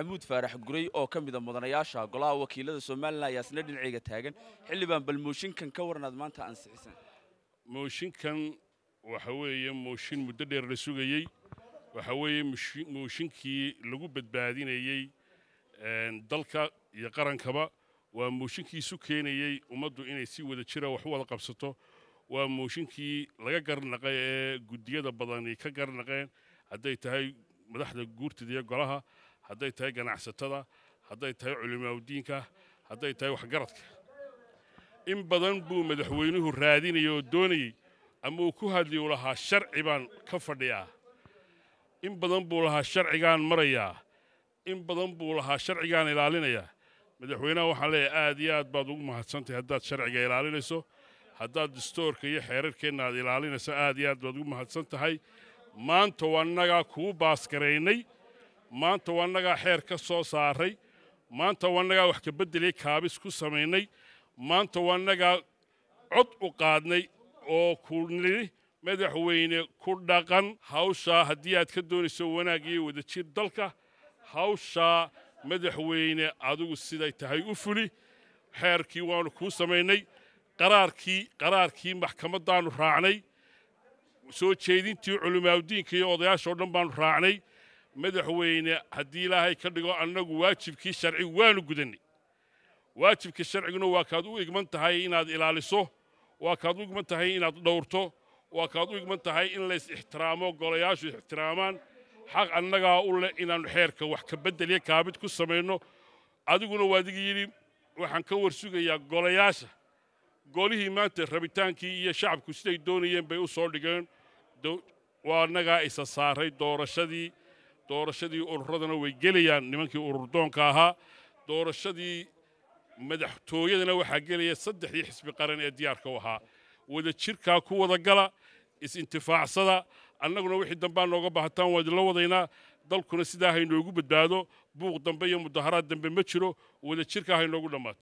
maxamuud faarax guray oo ka mida mudanayaasha golaha wakiilada somalilan ayaa isna dhinaceyga taagan xildhibaan bal mooshinkan ka waran maanta ansixisan mooshinkan waxa weeye mooshin muddo dheer la sugayey waxa weeye mooshinkii lagu badbaadinayey dalka iyo qarankaba waa mooshinkii isu keenayey ummaddu inay si wada jira wax u wada qabsato waa mooshinkii laga garnaqay ee guddiyada badani ka garnaqeen hadday tahay madaxda guurtida golaha hadday tahay ganacsatada hadday tahay culimaaudiinka hadday tahay waxgaradka in badan buu madaxweynuhu raadinayay oo doonayay ama uu ku hadliyu lahaa sharci baan ka fadhiyaa in badan buu lahaa sharcigaan marayaa in badan buu lahaa sharcigaan ilaalinayaa madaxweynaha waxaan leeyahay aad iyo aad baad ugu mahadsantahay haddaad sharciga ilaalinayso haddaad distoorka iyo xeerarkeenna aad ilaalinayso aad iyo aad baad ugu mahadsan tahay maanta waa innagaa kuu baas maanta wannagaa xeer ka soo saaray maanta wannagaa wax kabeddelay kaabis ku samaynay maanta wannagaa cod u qaadnay oo kuni madaxweyne ku dhaqan hawshaa haddii aad ka doonayso wanaag iyo wadajir dalka hawshaa madaxweyne adigu siday tahay u fuli xeerkii waanu kuu samaynay qaraarkii qaraarkii maxkamaddaanu raacnay soo jeedintii culimaaudiinka iyo odayaashao dhan baanu raacnay madaxweyne haddii ilaahay ka dhigo annagu waajibkii sharci waanu gudannay waajibka sharciguna waa kaad u igman tahay inaad ilaaliso waa kaad u igman tahay inaad dhowrto waa kaad u igman tahay in lays ixtiraamo golayaashu ixtiraamaan xaq annagaa u leh inaannu xeerka wax ka beddeliyo kaabid ku samayno adiguna waadigii yidhi waxaan ka warsugayaa golayaasha golihii maanta rabitaankii iyo shacabku siday doonayeen bay u soo dhigeen waa annagaa isa saaray doorashadii doorashadii ururadana way gelayaan nimankii ururdoonka ahaa doorashadii madaxtooyadana waxaa gelaya saddexdii xisbi qaran ee diyaarka u ahaa wada jirkaa ku wada gala is-intifaacsada annaguna wixii dambaa nooga baahataan waa idinla wadaynaa dalkuna sidaa haynoogu badbaado buuq dambe iyo mudaharaad dambe ma jiro wada jirkaa haynoogu dhammaato